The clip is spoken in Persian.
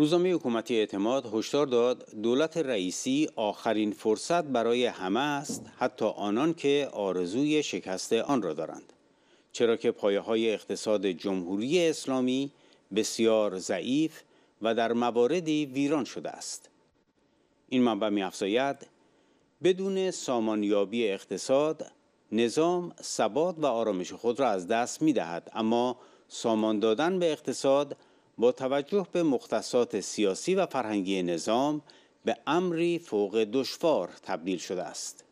روزنامه حکومتی اعتماد هشدار داد دولت رئیسی آخرین فرصت برای همه است حتی آنان که آرزوی شکست آن را دارند چرا که پایه های اقتصاد جمهوری اسلامی بسیار ضعیف و در مواردی ویران شده است این منبع می بدون سامانیابی اقتصاد نظام ثبات و آرامش خود را از دست می دهد اما سامان دادن به اقتصاد با توجه به مختصات سیاسی و فرهنگی نظام به امری فوق دشوار تبدیل شده است